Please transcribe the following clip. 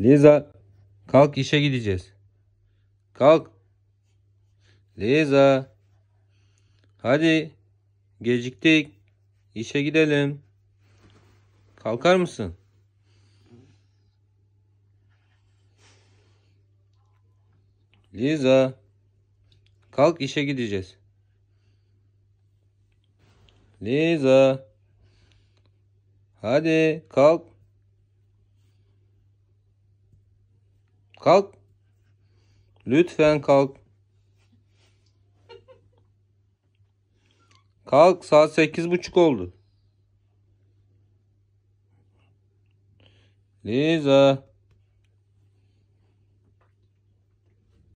Liza kalk işe gideceğiz. Kalk. Liza. Hadi geciktik. İşe gidelim. Kalkar mısın? Liza. Kalk işe gideceğiz. Liza. Hadi kalk. Kalk. Lütfen kalk. Kalk saat sekiz buçuk oldu. Liza.